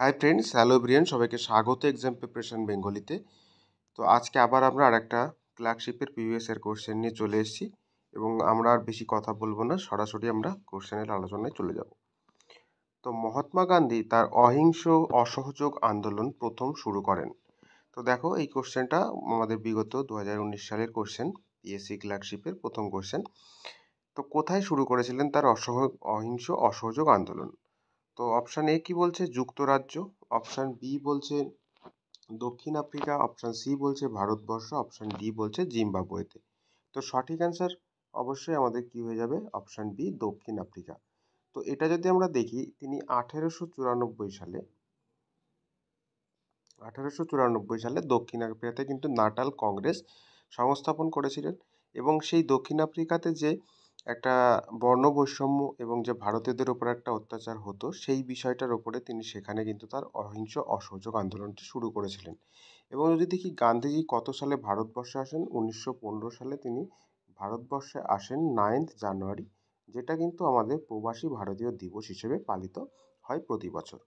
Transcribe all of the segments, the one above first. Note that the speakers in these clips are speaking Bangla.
হাই ফ্রেন্ডস হ্যালো ব্রিয়ান সবাইকে স্বাগত এক্সাম প্রিপারেশন বেঙ্গলিতে তো আজকে আবার আমরা আর একটা ক্লার্কশিপের এর কোশ্চেন নিয়ে চলে এসেছি এবং আমরা আর বেশি কথা বলবো না সরাসরি আমরা কোশ্চেনের আলোচনায় চলে যাব তো মহাত্মা গান্ধী তার অহিংস অসহযোগ আন্দোলন প্রথম শুরু করেন তো দেখো এই কোশ্চেনটা আমাদের বিগত দু সালের কোশ্চেন পিএসসি ক্লার্কশিপের প্রথম কোশ্চেন তো কোথায় শুরু করেছিলেন তার অসহ অহিংস অসহযোগ আন্দোলন তো অপশান এ কি বলছে যুক্তরাজ্য অপশান বি বলছে দক্ষিণ আফ্রিকা অপশান সি বলছে ভারতবর্ষ অপশান ডি বলছে জিম্বাবুয়েতে তো সঠিক অ্যান্সার অবশ্যই আমাদের কি হয়ে যাবে অপশান বি দক্ষিণ আফ্রিকা তো এটা যদি আমরা দেখি তিনি আঠেরোশো চুরানব্বই সালে আঠেরোশো চুরানব্বই সালে দক্ষিণ আফ্রিকাতে কিন্তু নাটাল কংগ্রেস সংস্থাপন করেছিলেন এবং সেই দক্ষিণ আফ্রিকাতে যে একটা বর্ণবৈষম্য এবং যে ভারতীয়দের ওপর একটা অত্যাচার হতো সেই বিষয়টার ওপরে তিনি সেখানে কিন্তু তার অহিংস অসহযোগ আন্দোলনটি শুরু করেছিলেন এবং যদি দেখি গান্ধীজি কত সালে ভারতবর্ষে আসেন উনিশশো পনেরো সালে তিনি ভারতবর্ষে আসেন নাইন্থ জানুয়ারি যেটা কিন্তু আমাদের প্রবাসী ভারতীয় দিবস হিসেবে পালিত হয় প্রতি বছর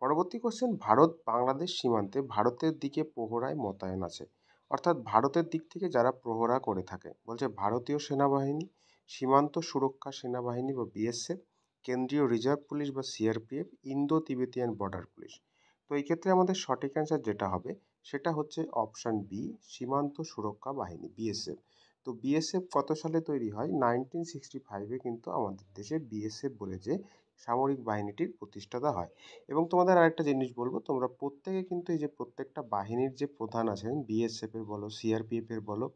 পরবর্তী কোশ্চেন ভারত বাংলাদেশ সীমান্তে ভারতের দিকে প্রহরায় মোতায়েন আছে অর্থাৎ ভারতের দিক থেকে যারা প্রহরা করে থাকে বলছে ভারতীয় সেনাবাহিনী সীমান্ত সুরক্ষা সেনাবাহিনী বা বিএসএফ কেন্দ্রীয় রিজার্ভ পুলিশ বা CRPF Indo Tibetan border police তো এই ক্ষেত্রে আমাদের সঠিক অ্যান্সার যেটা হবে সেটা হচ্ছে অপশান বি সীমান্ত সুরক্ষা বাহিনী বিএসএফ তো বিএসএফ কত সালে তৈরি হয় নাইনটিন সিক্সটি ফাইভে কিন্তু আমাদের দেশে বিএসএফ বলে যে সামরিক বাহিনীটির প্রতিষ্ঠাতা হয় এবং তোমাদের আরেকটা জিনিস বলবো তোমরা প্রত্যেকে কিন্তু এই যে প্রত্যেকটা বাহিনীর যে প্রধান আছেন বিএসএফের বলো সিআরপিএফের বলো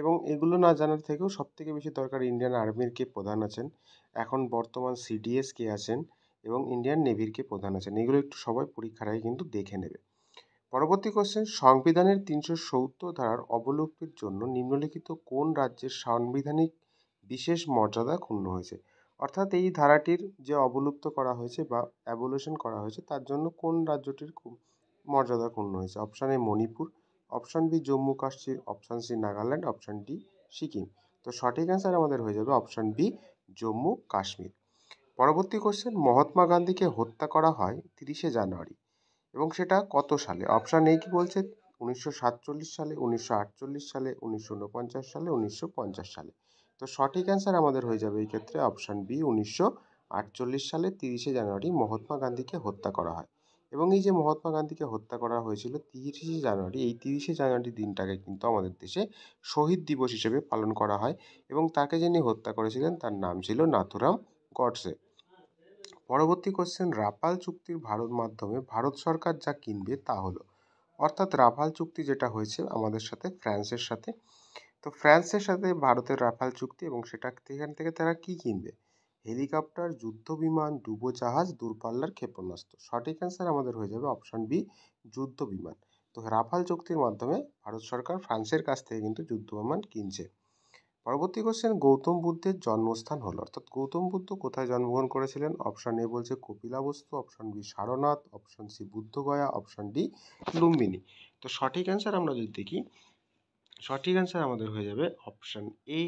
এবং এগুলো না জানার থেকেও সব থেকে বেশি দরকার ইন্ডিয়ান আর্মির কে প্রধান আছেন এখন বর্তমান সিডিএস কে আছেন এবং ইন্ডিয়ান নেভির কে প্রধান আছেন এগুলো একটু সবাই পরীক্ষার আগে কিন্তু দেখে নেবে পরবর্তী কোশ্চেন সংবিধানের তিনশো সত্তর ধারার অবলম্বনের জন্য নিম্নলিখিত কোন রাজ্যের সাংবিধানিক বিশেষ মর্যাদা ক্ষুণ্ণ হয়েছে অর্থাৎ এই ধারাটির যে অবলুপ্ত করা হয়েছে বা অ্যাবলিউশন করা হয়েছে তার জন্য কোন রাজ্যটির মর্যাদা ক্ষুণ্ণ হয়েছে অপশানে A Manipur option B Jammu Kashmir option C Nagaland option D Sikkim তো সঠিক অ্যান্সার আমাদের হয়ে যাবে অপশান বি জম্মু কাশ্মীর পরবর্তী কোশ্চেন মহাত্মা গান্ধীকে হত্যা করা হয় তিরিশে জানুয়ারি এবং সেটা কত সালে অপশান এ কি বলছে উনিশশো সাতচল্লিশ সালে উনিশশো আটচল্লিশ সালে উনিশশো উনপঞ্চাশ সালে উনিশশো পঞ্চাশ সালে তো সঠিক অ্যান্সার আমাদের হয়ে যাবে এই ক্ষেত্রে অপশান বি উনিশশো আটচল্লিশ সালে তিরিশে জানুয়ারি মহাত্মা গান্ধীকে হত্যা করা হয় এবং এই যে মহাত্মা গান্ধীকে হত্যা করা হয়েছিল তিরিশে জানুয়ারি এই তিরিশে জানুয়ারি দিনটাকে কিন্তু আমাদের দেশে শহীদ দিবস হিসেবে পালন করা হয় এবং তাকে যিনি হত্যা করেছিলেন তার নাম ছিল নাথুরাম গডসে পরবর্তী কোশ্চেন রাফাল চুক্তির ভারত মাধ্যমে ভারত সরকার যা কিনবে তা হলো অর্থাৎ রাফাল চুক্তি যেটা হয়েছে আমাদের সাথে ফ্রান্সের সাথে তো ফ্রান্সের সাথে ভারতের রাফাল চুক্তি এবং সেটা সেখান থেকে তারা কি কিনবে হেলিকপ্টার যুদ্ধ বিমান ডুবোজাহাজ দূরপাল্লার ক্ষেপণাস্ত্র সঠিক অ্যান্সার আমাদের হয়ে যাবে অপশন বি যুদ্ধ বিমান তো রাফাল চুক্তির মাধ্যমে ভারত সরকার ফ্রান্সের কাছ থেকে কিন্তু বিমান কিনছে পরবর্তী কোশ্চেন গৌতম বুদ্ধের জন্মস্থান হল অর্থাৎ গৌতম বুদ্ধ কোথায় জন্মগ্রহণ করেছিলেন অপশান এ বলছে Kapilavastu option B Sarnath option C Bodhgaya option D Lumbini তো সঠিক অ্যান্সার আমরা যদি দেখি সঠিক অ্যান্সার আমাদের হয়ে যাবে অপশান এ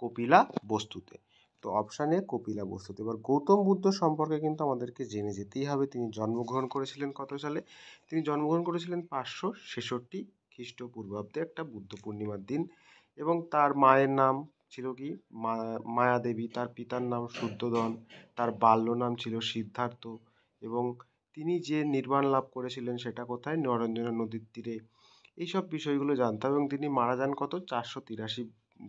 কপিলা বস্তুতে তো অপশানে এ কপিলা বস্তুত এবার গৌতম বুদ্ধ সম্পর্কে কিন্তু আমাদেরকে জেনে যেতেই হবে তিনি জন্মগ্রহণ করেছিলেন কত সালে তিনি জন্মগ্রহণ করেছিলেন পাঁচশো ছেষট্টি খ্রিস্টপূর্বাব্দে একটা বুদ্ধ পূর্ণিমার দিন এবং তার মায়ের নাম ছিল কি মা মায়াদেবী তার পিতার নাম শুদ্ধোধন তার বাল্য নাম ছিল সিদ্ধার্থ এবং তিনি যে নির্বাণ লাভ করেছিলেন সেটা কোথায় নরেন্দ্র নদীর তীরে এইসব বিষয়গুলো জানতে হবে এবং তিনি মারা যান কত চারশো তিরাশি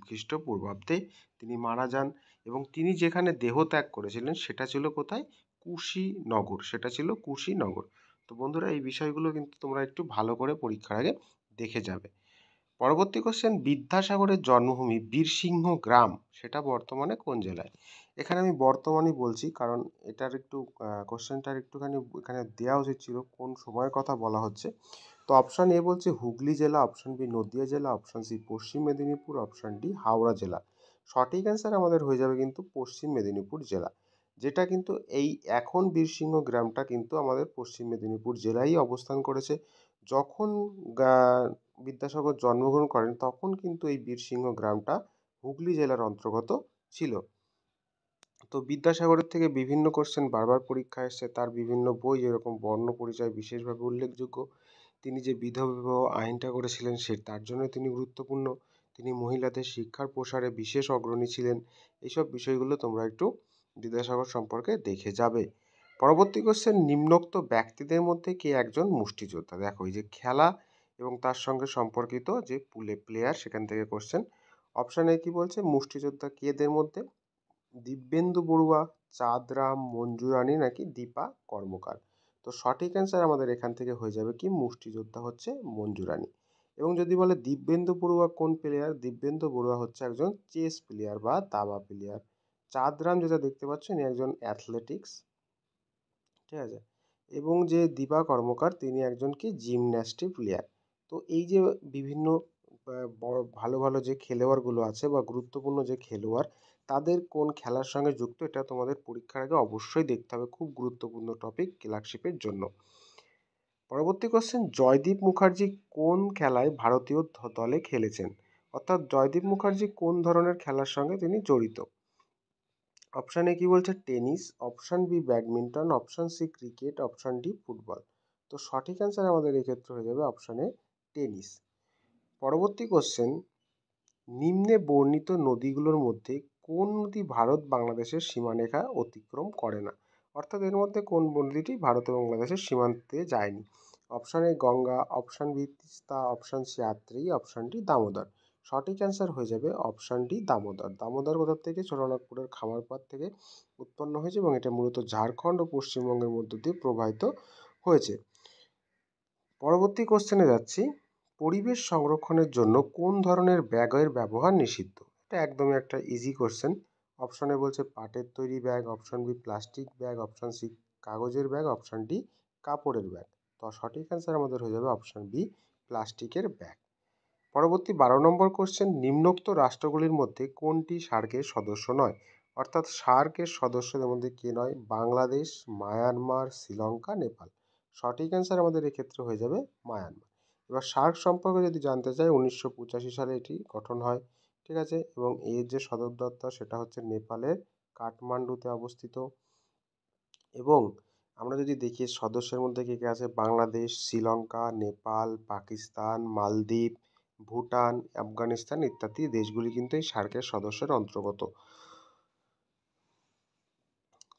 খ্রিস্টপূর্বাব্দে তিনি মারা যান এবং তিনি যেখানে দেহ ত্যাগ করেছিলেন সেটা ছিল কোথায় কুশীনগর সেটা ছিল কুশীনগর তো বন্ধুরা এই বিষয়গুলো কিন্তু তোমরা একটু ভালো করে পরীক্ষার আগে দেখে যাবে পরবর্তী কোশ্চেন বিদ্যাসাগরের জন্মভূমি বীরসিংহ গ্রাম সেটা বর্তমানে কোন জেলায় এখানে আমি বর্তমানই বলছি কারণ এটার একটু কোশ্চেনটার একটুখানি এখানে দেওয়া উচিত ছিল কোন সময়ের কথা বলা হচ্ছে তো অপশান এ বলছে হুগলি জেলা অপশান বি নদিয়া জেলা অপশান সি পশ্চিম মেদিনীপুর অপশান ডি হাওড়া জেলা সঠিক অ্যান্সার আমাদের হয়ে যাবে কিন্তু পশ্চিম মেদিনীপুর জেলা যেটা কিন্তু এই এখন বীরসিংহ গ্রামটা কিন্তু আমাদের পশ্চিম মেদিনীপুর জেলায় অবস্থান করেছে যখন বিদ্যাসাগর জন্মগ্রহণ করেন তখন কিন্তু এই বীরসিংহ গ্রামটা হুগলি জেলার অন্তর্গত ছিল তো বিদ্যাসাগরের থেকে বিভিন্ন কোশ্চেন বারবার পরীক্ষা এসছে তার বিভিন্ন বই যেরকম বর্ণ পরিচয় বিশেষভাবে উল্লেখযোগ্য তিনি যে বিধবা বিবাহ আইনটা করেছিলেন সে তার জন্য তিনি গুরুত্বপূর্ণ তিনি মহিলাদের শিক্ষার প্রসারে বিশেষ অগ্রণী ছিলেন এইসব বিষয়গুলো তোমরা একটু বিদ্যাসাগর সম্পর্কে দেখে যাবে পরবর্তী কোশ্চেন নিম্নোক্ত ব্যক্তিদের মধ্যে কে একজন মুষ্টিযোদ্ধা দেখো এই যে খেলা এবং তার সঙ্গে সম্পর্কিত যে পুলে প্লেয়ার সেখান থেকে কোশ্চেন অপশান এ কি বলছে মুষ্টিযোদ্ধা কেদের মধ্যে দিব্যেন্দু বড়ুয়া চাঁদরাম মঞ্জু রানী নাকি দীপা কর্মকার তো সঠিক অ্যান্সার আমাদের এখান থেকে হয়ে যাবে কি মুষ্টিযোদ্ধা হচ্ছে মঞ্জু রানী এবং যদি বলে দিব্যেন্দু বড়ুয়া কোন প্লেয়ার দিব্যেন্দু বড়ুয়া হচ্ছে একজন চেস প্লেয়ার বা দাবা প্লেয়ার চাঁদ রাম যেটা দেখতে পাচ্ছেন একজন অ্যাথলেটিক্স ঠিক আছে এবং যে দিবা কর্মকার তিনি একজন কি জিমন্যাস্টিক প্লেয়ার তো এই যে বিভিন্ন বড় ভালো ভালো যে খেলোয়াড়গুলো আছে বা গুরুত্বপূর্ণ যে খেলোয়াড় তাদের কোন খেলার সঙ্গে যুক্ত এটা তোমাদের পরীক্ষার আগে অবশ্যই দেখতে হবে খুব গুরুত্বপূর্ণ টপিক ক্লার্কশিপের জন্য পরবর্তী কোশ্চেন জয়দীপ মুখার্জি কোন খেলায় ভারতীয় দলে খেলেছেন অর্থাৎ জয়দীপ মুখার্জি কোন ধরনের খেলার সঙ্গে তিনি জড়িত অপশান এ কি বলছে tennis option B badminton option C cricket option D football তো সঠিক অ্যান্সার আমাদের এক্ষেত্রে হয়ে যাবে অপশান এ টেনিস পরবর্তী কোশ্চেন নিম্নে বর্ণিত নদীগুলোর মধ্যে কোন নদী ভারত বাংলাদেশের সীমারেখা অতিক্রম করে না অর্থাৎ এর মধ্যে কোন নদীটি ভারত ও বাংলাদেশের সীমান্তে যায়নি option A Ganga option B Teesta option C Atreyee option D Damodar সঠিক অ্যান্সার হয়ে যাবে অপশান ডি দামোদর দামোদর কোথা থেকে ছোটনাগপুরের খামারপাত থেকে উৎপন্ন হয়েছে এবং এটা মূলত ঝাড়খণ্ড ও পশ্চিমবঙ্গের মধ্য দিয়ে প্রবাহিত হয়েছে পরবর্তী কোশ্চেনে যাচ্ছি পরিবেশ সংরক্ষণের জন্য কোন ধরনের ব্যাগের ব্যবহার নিষিদ্ধ এটা একদমই একটা ইজি কোশ্চেন অপশনে বলছে পাটের তৈরি bag option B plastic bag option C কাগজের ব্যাগ অপশন ডি কাপড়ের ব্যাগ তো সঠিক অ্যান্সার আমাদের হয়ে যাবে অপশন বি প্লাস্টিকের ব্যাগ পরবর্তী বারো নম্বর কোশ্চেন নিম্নোক্ত রাষ্ট্রগুলির মধ্যে কোনটি সার্কের সদস্য নয় অর্থাৎ সার্কের সদস্যদের মধ্যে কে নয় বাংলাদেশ মায়ানমার শ্রীলঙ্কা নেপাল সঠিক অ্যান্সার আমাদের এক্ষেত্রে হয়ে যাবে মায়ানমার এবার সার্ক সম্পর্কে যদি জানতে চাই উনিশশো পঁচাশি সালে এটি গঠন হয় ঠিক আছে এবং এর যে সদর দপ্তর সেটা হচ্ছে নেপালের কাঠমান্ডুতে অবস্থিত এবং আমরা যদি দেখি সদস্যের মধ্যে কে কে আছে বাংলাদেশ শ্রীলঙ্কা নেপাল পাকিস্তান মালদ্বীপ ভুটান আফগানিস্তান ইত্যাদি দেশগুলি কিন্তু এই সার্কের সদস্যের অন্তর্গত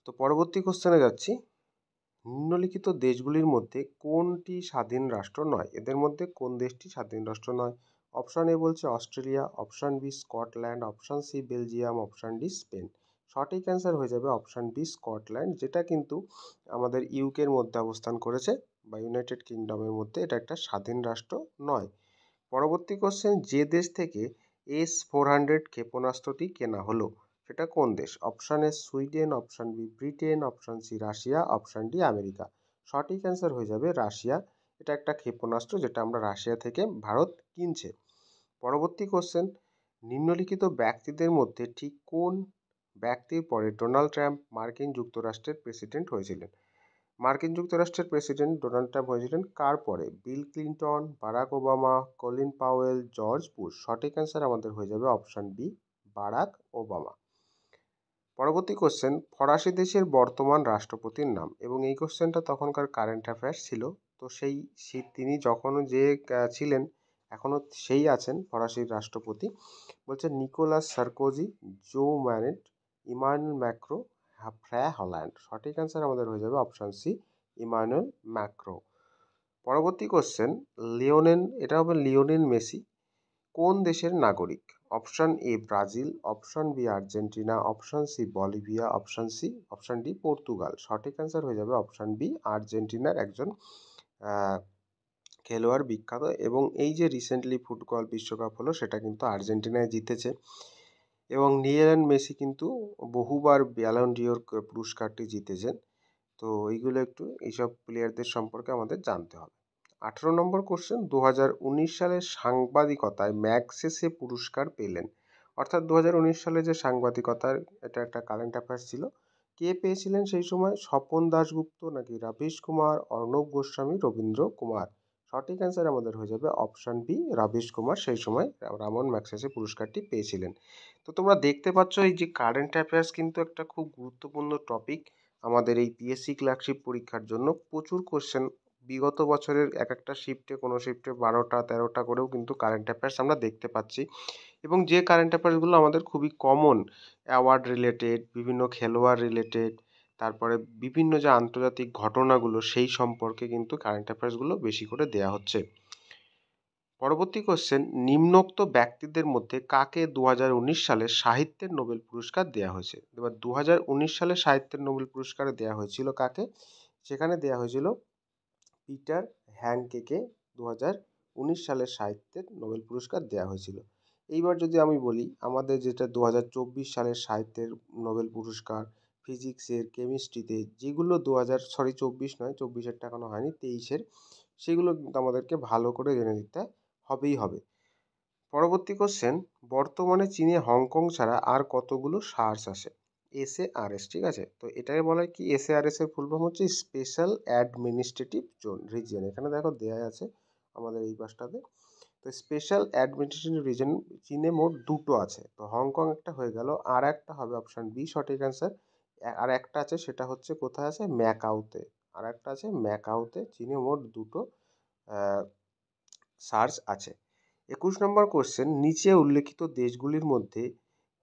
তো পরবর্তী কোশ্চেনে যাচ্ছি নিম্নলিখিত দেশগুলির মধ্যে কোনটি স্বাধীন রাষ্ট্র নয় এদের মধ্যে কোন দেশটি স্বাধীন রাষ্ট্র নয় অপশান এ বলছে Australia option B Scotland option C Belgium option D Spain সঠিক অ্যান্সার হয়ে যাবে অপশান বি স্কটল্যান্ড যেটা কিন্তু আমাদের ইউকের মধ্যে অবস্থান করেছে বা ইউনাইটেড কিংডমের মধ্যে এটা একটা স্বাধীন রাষ্ট্র নয় পরবর্তী কোশ্চেন যে দেশ থেকে এস ফোর হান্ড্রেড ক্ষেপণাস্ত্রটি কেনা হলো সেটা কোন দেশ option A Sweden option B Britain option C Russia option D America সঠিক অ্যান্সার হয়ে যাবে রাশিয়া এটা একটা ক্ষেপণাস্ত্র যেটা আমরা রাশিয়া থেকে ভারত কিনছে পরবর্তী কোশ্চেন নিম্নলিখিত ব্যক্তিদের মধ্যে ঠিক কোন ব্যক্তির পরে ডোনাল্ড ট্রাম্প মার্কিন যুক্তরাষ্ট্রের প্রেসিডেন্ট হয়েছিলেন মার্কিন যুক্তরাষ্ট্রের প্রেসিডেন্ট ডোনাল্ড ট্রাম্প হয়েছিলেন কার পরে Bill Clinton Barack Obama Colin Powell George Bush সঠিক অ্যান্সার আমাদের হয়ে যাবে অপশান বি বারাক ওবামা পরবর্তী কোশ্চেন ফরাসি দেশের বর্তমান রাষ্ট্রপতির নাম এবং এই কোশ্চেনটা তখনকার কারেন্ট অ্যাফেয়ার্স ছিল তো সেই তিনি যখন যে ছিলেন এখনও সেই আছেন ফরাসির রাষ্ট্রপতি বলছে নিকোলাস সার্কোজি জো ম্যানেট ইমানুয়েল ম্যাক্রো ফ্র্যা হল্যান্ড সঠিক অ্যান্সার আমাদের হয়ে যাবে অপশান সি ইমানুয়েল ম্যাক্রো পরবর্তী কোশ্চেন লিওনেন এটা হবে লিওনেন মেসি কোন দেশের নাগরিক option A Brazil option B Argentina option C Bolivia option C option D Portugal সঠিক অ্যান্সার হয়ে যাবে অপশান বি আর্জেন্টিনার একজন খেলোয়াড় বিখ্যাত এবং এই যে রিসেন্টলি ফুটবল বিশ্বকাপ হলো সেটা কিন্তু আর্জেন্টিনায় জিতেছে এবং লিওনেল মেসি কিন্তু বহুবার ব্যালন্ডিওর পুরস্কারটি জিতেছেন তো এইগুলো একটু এইসব প্লেয়ারদের সম্পর্কে আমাদের জানতে হবে আঠেরো নম্বর কোশ্চেন দু সালে সাংবাদিকতায় ম্যাক্সেসে পুরস্কার পেলেন অর্থাৎ দু সালে যে সাংবাদিকতার এটা একটা কারেন্ট অ্যাফেয়ার্স ছিল কে পেয়েছিলেন সেই সময় স্বপন দাশগুপ্ত নাকি রাবিশ কুমার অর্ণব গোস্বামী রবীন্দ্র কুমার সঠিক অ্যান্সার আমাদের হয়ে যাবে অপশান বি রাবিশ কুমার সেই সময় রামন ম্যাক্সেসে পুরস্কারটি পেয়েছিলেন তো তোমরা দেখতে পাচ্ছ এই যে কারেন্ট অ্যাফেয়ার্স কিন্তু একটা খুব গুরুত্বপূর্ণ টপিক আমাদের এই পিএসসি ক্লার্কশিপ পরীক্ষার জন্য প্রচুর কোশ্চেন বিগত বছরের এক একটা শিফটে কোনো শিফটে বারোটা তেরোটা করেও কিন্তু কারেন্ট অ্যাফেয়ার্স আমরা দেখতে পাচ্ছি এবং যে কারেন্ট অ্যাফেয়ার্সগুলো আমাদের খুবই কমন অ্যাওয়ার্ড রিলেটেড বিভিন্ন খেলোয়াড় রিলেটেড তারপরে বিভিন্ন যে আন্তর্জাতিক ঘটনাগুলো সেই সম্পর্কে কিন্তু কারেন্ট অ্যাফেয়ার্সগুলো বেশি করে দেয়া হচ্ছে পরবর্তী কোশ্চেন নিম্নোক্ত ব্যক্তিদের মধ্যে কাকে দু সালে সাহিত্যের নোবেল পুরস্কার দেওয়া হয়েছে এবার দু সালে সাহিত্যের নোবেল পুরস্কার দেওয়া হয়েছিল কাকে সেখানে দেওয়া হয়েছিল পিটার হ্যাংকেকে দু উনিশ সালের সাহিত্যের নোবেল পুরস্কার দেওয়া হয়েছিল এইবার যদি আমি বলি আমাদের যেটা দু সালের সাহিত্যের নোবেল পুরস্কার ফিজিক্সের কেমিস্ট্রিতে যেগুলো দু হাজার সরি চব্বিশ নয় টাকা এখনও হয়নি তেইশের সেগুলো কিন্তু আমাদেরকে ভালো করে জেনে দিতে হবেই হবে পরবর্তী কোশ্চেন বর্তমানে চীনে হংকং ছাড়া আর কতগুলো সার্স আছে এস এ আর এস ঠিক আছে তো এটাকে বলা হয় কি এস এ আর এস এর ফুল ফর্ম হচ্ছে স্পেশাল অ্যাডমিনিস্ট্রেটিভ জোন রিজিয়ন এখানে দেখো দেয়া আছে আমাদের এই পাশটাতে তো স্পেশাল অ্যাডমিনিস্ট্রেটিভ রিজন চীনে মোট দুটো আছে তো হংকং একটা হয়ে গেল আর একটা হবে অপশান বি সঠিক অ্যান্সার আর একটা আছে সেটা হচ্ছে কোথায় আছে ম্যাকাউতে আর একটা আছে ম্যাকাউতে চীনে মোট দুটো সার্চ আছে একুশ নম্বর কোশ্চেন নিচে উল্লেখিত দেশগুলির মধ্যে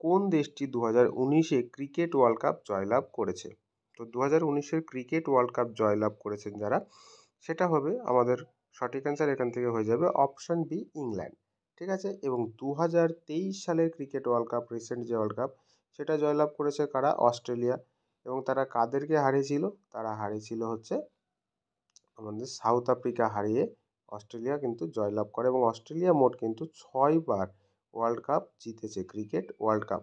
কোন দেশটি দু হাজার উনিশে ক্রিকেট ওয়ার্ল্ড কাপ জয়লাভ করেছে তো দু হাজার উনিশের ক্রিকেট ওয়ার্ল্ড কাপ জয়লাভ করেছেন যারা সেটা হবে আমাদের সঠিক অ্যান্সার এখান থেকে হয়ে যাবে অপশান বি ইংল্যান্ড ঠিক আছে এবং দু হাজার তেইশ সালের ক্রিকেট ওয়ার্ল্ড কাপ রিসেন্ট যে ওয়ার্ল্ড কাপ সেটা জয়লাভ করেছে কারা অস্ট্রেলিয়া এবং তারা কাদেরকে হারিয়েছিল তারা হারিয়েছিল হচ্ছে আমাদের সাউথ আফ্রিকা হারিয়ে অস্ট্রেলিয়া কিন্তু জয়লাভ করে এবং অস্ট্রেলিয়া মোট কিন্তু ছয়বার ওয়ার্ল্ড কাপ জিতেছে ক্রিকেট ওয়ার্ল্ড কাপ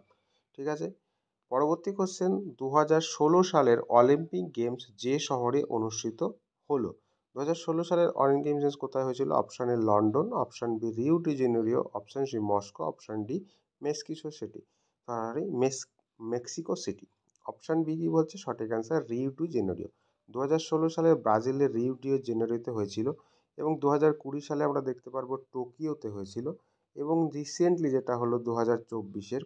ঠিক আছে পরবর্তী কোশ্চেন দু সালের অলিম্পিক গেমস যে শহরে অনুষ্ঠিত হলো দু সালের অলিম্পিক গেমস কোথায় হয়েছিল option A London option B Rio de Janeiro option C Moscow option D Mexico City তারই মেস মেক্সিকো সিটি অপশান বি কি বলছে সঠিক অ্যান্সার রিউ টু জেনারিও দু হাজার ষোলো সালে ব্রাজিলের রিউ ডিও জেনেরিওতে হয়েছিল এবং দু হাজার কুড়ি সালে আমরা দেখতে পারবো টোকিওতে হয়েছিল এবং রিসেন্টলি যেটা হলো দু হাজার চব্বিশের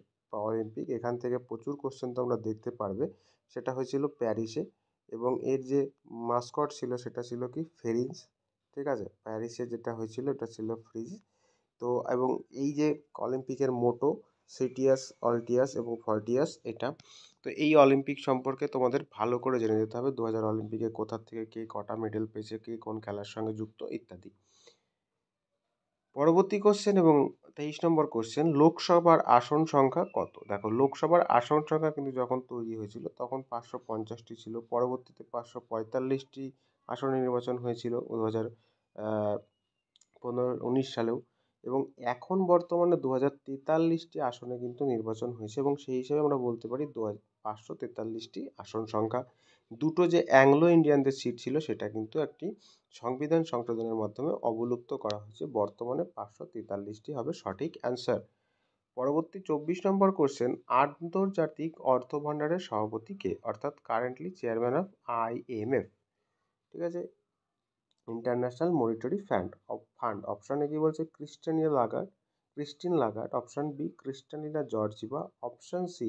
অলিম্পিক এখান থেকে প্রচুর কোশ্চেন তোমরা দেখতে পারবে সেটা হয়েছিল প্যারিসে এবং এর যে মাস্কট ছিল সেটা ছিল কি ফেরিন্স ঠিক আছে প্যারিসে যেটা হয়েছিল এটা ছিল ফ্রিজ তো এবং এই যে অলিম্পিকের মোটো সিটিয়াস অলটিয়াস এবং ফর্টিয়াস এটা তো এই অলিম্পিক সম্পর্কে তোমাদের ভালো করে জেনে যেতে হবে দু হাজার অলিম্পিকে কোথা থেকে কে কটা মেডেল পেয়েছে কে কোন খেলার সঙ্গে যুক্ত ইত্যাদি পরবর্তী কোশ্চেন এবং তেইশ নম্বর কোশ্চেন লোকসভার আসন সংখ্যা কত দেখো লোকসভার আসন সংখ্যা কিন্তু যখন তৈরি হয়েছিল তখন পাঁচশো পঞ্চাশটি ছিল পরবর্তীতে পাঁচশো পঁয়তাল্লিশটি আসনে নির্বাচন হয়েছিল দু হাজার পনেরো উনিশ সালেও এবং এখন বর্তমানে দু হাজার তেতাল্লিশটি আসনে কিন্তু নির্বাচন হয়েছে এবং সেই হিসেবে আমরা বলতে পারি দু পাঁচশো তেতাল্লিশটি আসন সংখ্যা দুটো যে অ্যাংলো ইন্ডিয়ানদের সিট ছিল সেটা কিন্তু একটি সংবিধান সংশোধনের মাধ্যমে অবলুপ্ত করা হয়েছে বর্তমানে পাঁচশো তেতাল্লিশটি হবে সঠিক অ্যান্সার পরবর্তী চব্বিশ নম্বর কোশ্চেন আন্তর্জাতিক অর্থ ভাণ্ডারের সভাপতি কে অর্থাৎ কারেন্টলি চেয়ারম্যান অফ আইএমএফ ঠিক আছে international monetary fund fund option A কি বলছে Christine Lagarde Christine Lagarde option B Kristalina Georgieva option C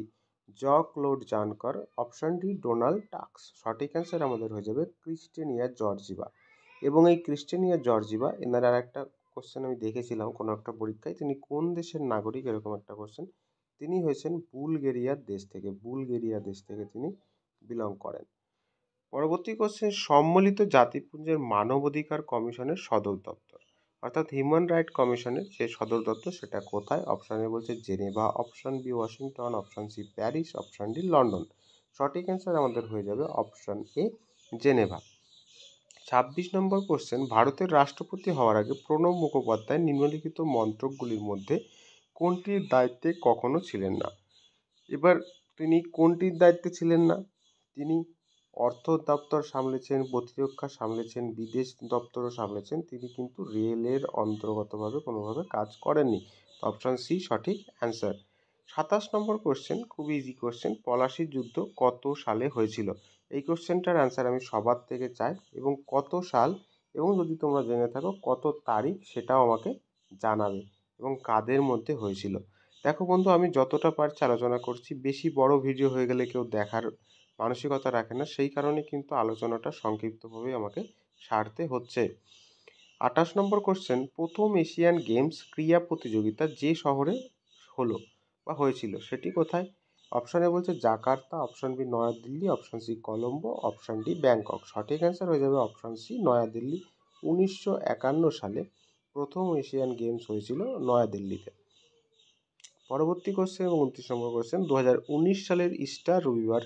Jean Claude Juncker option D Donald টাক্স সঠিক অ্যান্সার আমাদের হয়ে যাবে ক্রিস্টেনিয়া জর্জিবা এবং এই ক্রিস্টেনিয়া জর্জিবা এনার আর একটা কোশ্চেন আমি দেখেছিলাম কোনো একটা পরীক্ষায় তিনি কোন দেশের নাগরিক এরকম একটা কোশ্চেন তিনি হয়েছেন বুলগেরিয়ার দেশ থেকে বুলগেরিয়া দেশ থেকে তিনি বিলং করেন পরবর্তী কোশ্চেন সম্মিলিত জাতিপুঞ্জের মানবাধিকার কমিশনের সদর দপ্তর অর্থাৎ হিউম্যান রাইট কমিশনের যে সদর দপ্তর সেটা কোথায় অপশান এ বলছে Geneva option B Washington option C Paris option D London সঠিক অ্যান্সার আমাদের হয়ে যাবে অপশান এ জেনেভা ছাব্বিশ নম্বর কোশ্চেন ভারতের রাষ্ট্রপতি হওয়ার আগে প্রণব মুখোপাধ্যায় নিম্নলিখিত মন্ত্রকগুলির মধ্যে কোনটির দায়িত্বে কখনো ছিলেন না এবার তিনি কোনটির দায়িত্বে ছিলেন না তিনি অর্থ দপ্তর সামলেছেন প্রতিরক্ষা সামলেছেন বিদেশ দপ্তরও সামলেছেন তিনি কিন্তু রেলের অন্তর্গতভাবে কোনোভাবে কাজ করেননি অপশান সি সঠিক অ্যান্সার সাতাশ নম্বর কোশ্চেন খুব ইজি কোশ্চেন পলাশির যুদ্ধ কত সালে হয়েছিল এই কোশ্চেনটার অ্যান্সার আমি সবার থেকে চাই এবং কত সাল এবং যদি তোমরা জেনে থাকো কত তারিখ সেটাও আমাকে জানাবে এবং কাদের মধ্যে হয়েছিল দেখো বন্ধু আমি যতটা পারছি আলোচনা করছি বেশি বড় ভিডিও হয়ে গেলে কেউ দেখার মানসিকতা রাখে না সেই কারণে কিন্তু আলোচনাটা সংক্ষিপ্তভাবে আমাকে সারতে হচ্ছে আঠাশ নম্বর কোশ্চেন প্রথম এশিয়ান গেমস ক্রীড়া প্রতিযোগিতা যে শহরে হলো বা হয়েছিল সেটি কোথায় অপশানে বলছে Jakarta option B Nayadilli option C Colombo option D Bangkok সঠিক অ্যান্সার হয়ে যাবে অপশন সি নয়াদিল্লি উনিশশো একান্ন সালে প্রথম এশিয়ান গেমস হয়েছিল নয়াদিল্লিতে পরবর্তী কোশ্চেন এবং উনত্রিশ নম্বর কোশ্চেন দু সালের ইস্টার রবিবার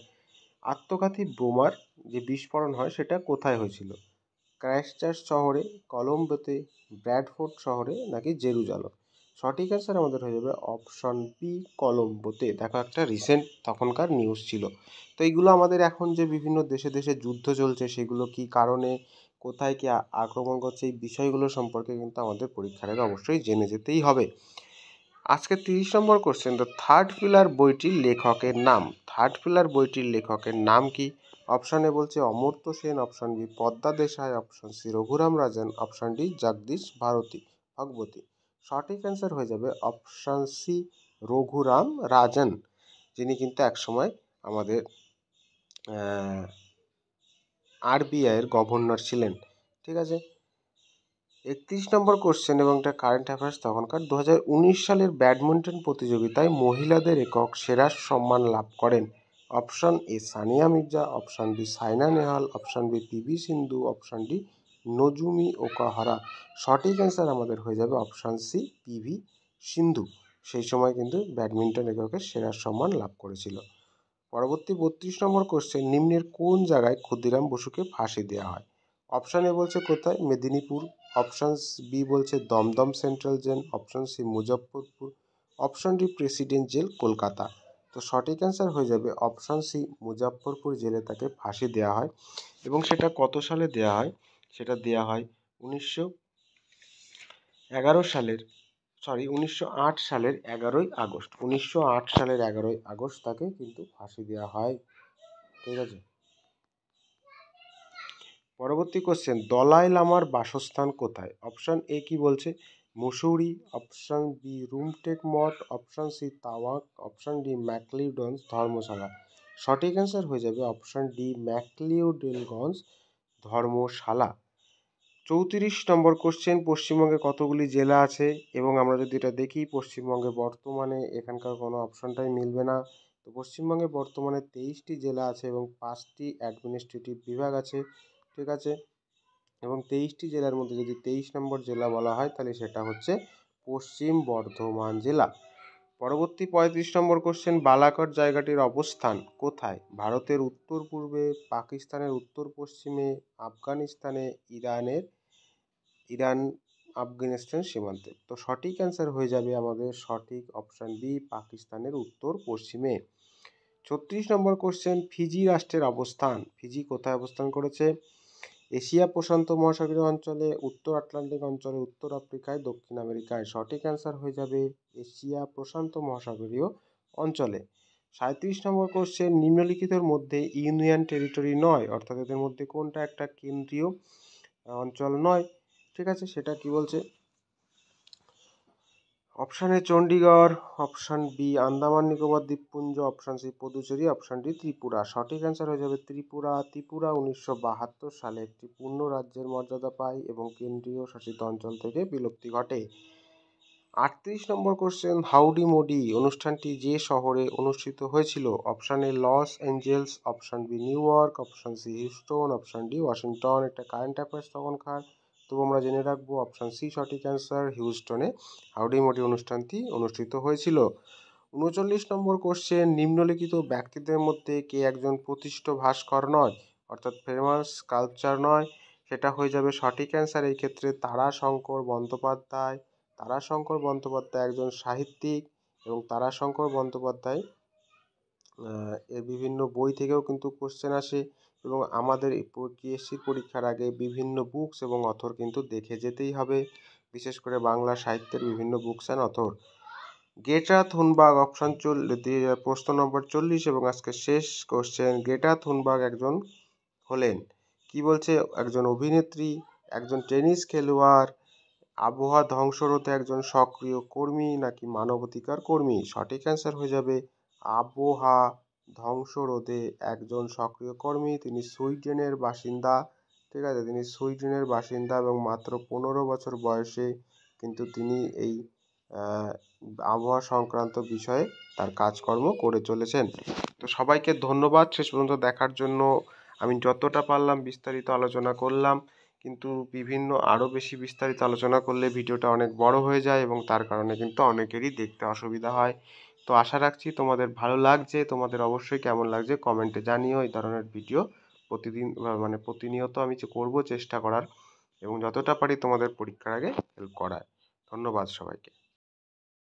আত্মঘাতী বোমার যে বিস্ফোরণ হয় সেটা কোথায় হয়েছিল ক্রাইস্টার্চ শহরে কলম্বোতে ব্র্যাডফোর্ড শহরে নাকি জেরুজালো সঠিক অ্যান্সার আমাদের হয়ে যাবে অপশন বি কলম্বোতে দেখো একটা রিসেন্ট তখনকার নিউজ ছিল তো এইগুলো আমাদের এখন যে বিভিন্ন দেশে দেশে যুদ্ধ চলছে সেগুলো কি কারণে কোথায় কি আক্রমণ করছে এই বিষয়গুলো সম্পর্কে কিন্তু আমাদের পরীক্ষাটাকে অবশ্যই জেনে যেতেই হবে আজকে তিরিশ নম্বর কোশ্চেন তো থার্ড পিলার বইটির লেখকের নাম থার্ড পিলার বইটির লেখকের নাম কি অপশানে বলছে Amartya Sen option B Padma Desai option C Raghuram Rajan option D Jagdish Bharati Bhagwati সঠিক অ্যান্সার হয়ে যাবে অপশান সি রঘুরাম রাজন যিনি কিন্তু একসময় আমাদের আরবিআইয়ের গভর্নর ছিলেন ঠিক আছে একত্রিশ নম্বর কোশ্চেন এবং এটা কারেন্ট অ্যাফেয়ার্স তখনকার দু সালের ব্যাডমিন্টন প্রতিযোগিতায় মহিলাদের একক সেরার সম্মান লাভ করেন option A Sania Mirza option B Saina Nehwal option B P Sindhu option D Nozomi Okuhara সঠিক অ্যান্সার আমাদের হয়ে যাবে অপশান সি পিভি সিন্ধু সেই সময় কিন্তু ব্যাডমিন্টন এককে সেরার সম্মান লাভ করেছিল পরবর্তী বত্রিশ নম্বর কোশ্চেন নিম্নের কোন জায়গায় ক্ষুদিরাম বসুকে ফাঁসি দেওয়া হয় অপশান এ বলছে কোথায় মেদিনীপুর অপশানস বি বলছে Dumdum central jail option C Muzaffarpur option D president jail Kolkata তো সঠিক অ্যান্সার হয়ে যাবে অপশান সি মুজফরপুর জেলে তাকে ফাঁসি দেওয়া হয় এবং সেটা কত সালে দেয়া হয় সেটা দেয়া হয় উনিশশো এগারো সালের সরি উনিশশো আট সালের এগারোই আগস্ট উনিশশো আট সালের এগারোই আগস্ট তাকে কিন্তু ফাঁসি দেওয়া হয় ঠিক আছে পরবর্তী কোশ্চেন দলাই লামার বাসস্থান কোথায় অপশান এ কি বলছে মুসুরি অপশান বি রুমটেক মঠ option C Tawang option D McLeodganj Dharamshala সঠিক অ্যান্সার হয়ে যাবে অপশান ডি ম্যাকলিউডেলগঞ্জ ধর্মশালা চৌত্রিশ নম্বর কোশ্চেন পশ্চিমবঙ্গে কতগুলি জেলা আছে এবং আমরা যদি এটা দেখি পশ্চিমবঙ্গে বর্তমানে এখানকার কোনো অপশানটাই মিলবে না তো পশ্চিমবঙ্গে বর্তমানে তেইশটি জেলা আছে এবং পাঁচটি অ্যাডমিনিস্ট্রেটিভ বিভাগ আছে ঠিক আছে এবং তেইশটি জেলার মধ্যে যদি তেইশ নম্বর জেলা বলা হয় তাহলে সেটা হচ্ছে পশ্চিম বর্ধমান জেলা পরবর্তী পঁয়ত্রিশ নম্বর কোশ্চেন বালাকট জায়গাটির অবস্থান কোথায় ভারতের উত্তর পূর্বে পাকিস্তানের উত্তর পশ্চিমে আফগানিস্তানে ইরানের ইরান আফগানিস্তান সীমান্তে তো সঠিক অ্যান্সার হয়ে যাবে আমাদের সঠিক অপশান বি পাকিস্তানের উত্তর পশ্চিমে ছত্রিশ নম্বর কোশ্চেন ফিজি রাষ্ট্রের অবস্থান ফিজি কোথায় অবস্থান করেছে এশিয়া প্রশান্ত মহাসাগরীয় অঞ্চলে উত্তর আটলান্টিক অঞ্চলে উত্তর আফ্রিকায় দক্ষিণ আমেরিকায় সঠিক অ্যান্সার হয়ে যাবে এশিয়া প্রশান্ত মহাসাগরীয় অঞ্চলে সাঁত্রিশ নম্বর কোশ্চেন নিম্নলিখিতের মধ্যে ইউনিয়ন টেরিটরি নয় অর্থাৎ এদের মধ্যে কোনটা একটা কেন্দ্রীয় অঞ্চল নয় ঠিক আছে সেটা কি বলছে option A Chandigarh option B Andaman Nicobar দ্বীপপুঞ্জ option C Puducherry option D Tripura সঠিক অ্যান্সার হয়ে যাবে ত্রিপুরা ত্রিপুরা উনিশশো বাহাত্তর সালে একটি পূর্ণ রাজ্যের মর্যাদা পায় এবং কেন্দ্রীয় শাসিত অঞ্চল থেকে বিলুপ্তি ঘটে আটত্রিশ নম্বর কোশ্চেন হাউডি মোডি অনুষ্ঠানটি যে শহরে অনুষ্ঠিত হয়েছিল option A Los Angeles option B New York option C Houston option D Washington একটা কারেন্ট অ্যাফেয়ার্স তখনকার তো আমরা জেনে রাখবো অপশান সি সঠিক অ্যান্সার হিউস্টনে হাউডি মোটি অনুষ্ঠানটি অনুষ্ঠিত হয়েছিল উনচল্লিশ নম্বর কোশ্চেন নিম্নলিখিত ব্যক্তিদের মধ্যে কে একজন প্রতিষ্ঠ ভাস্কর নয় অর্থাৎ ফেমাস কালচার নয় সেটা হয়ে যাবে সঠিক অ্যান্সার এই ক্ষেত্রে তারাশঙ্কর বন্দ্যোপাধ্যায় তারাশঙ্কর বন্দ্যোপাধ্যায় একজন সাহিত্যিক এবং তারাশঙ্কর বন্দ্যোপাধ্যায় এর বিভিন্ন বই থেকেও কিন্তু কোশ্চেন আসে এবং আমাদের পিএসসি পরীক্ষার আগে বিভিন্ন বুকস এবং অথর কিন্তু দেখে যেতেই হবে বিশেষ করে বাংলা সাহিত্যের বিভিন্ন books and author Greta Thunberg option চল প্রশ্ন নম্বর চল্লিশ এবং আজকে শেষ কোশ্চেন গেটা থুনবাগ একজন হলেন কি বলছে একজন অভিনেত্রী একজন টেনিস খেলোয়াড় আবহাওয়া ধ্বংসরত একজন সক্রিয় কর্মী নাকি মানবাধিকার কর্মী সঠিক অ্যান্সার হয়ে যাবে আবহাওয়া ধ্বংস রোধে একজন সক্রিয় কর্মী তিনি সুইডেনের বাসিন্দা ঠিক আছে তিনি সুইডেনের বাসিন্দা এবং মাত্র পনেরো বছর বয়সে কিন্তু তিনি এই আবহাওয়া সংক্রান্ত বিষয়ে তার কাজকর্ম করে চলেছেন তো সবাইকে ধন্যবাদ শেষ পর্যন্ত দেখার জন্য আমি যতটা পারলাম বিস্তারিত আলোচনা করলাম কিন্তু বিভিন্ন আরও বেশি বিস্তারিত আলোচনা করলে ভিডিওটা অনেক বড় হয়ে যায় এবং তার কারণে কিন্তু অনেকেরই দেখতে অসুবিধা হয় তো আশা রাখছি তোমাদের ভালো লাগছে তোমাদের অবশ্যই কেমন লাগছে কমেন্টে জানিও এই ধরনের ভিডিও প্রতিদিন মানে প্রতিনিয়ত আমি করব চেষ্টা করার এবং যতটা পারি তোমাদের পরীক্ষার আগে হেল্প করার ধন্যবাদ সবাইকে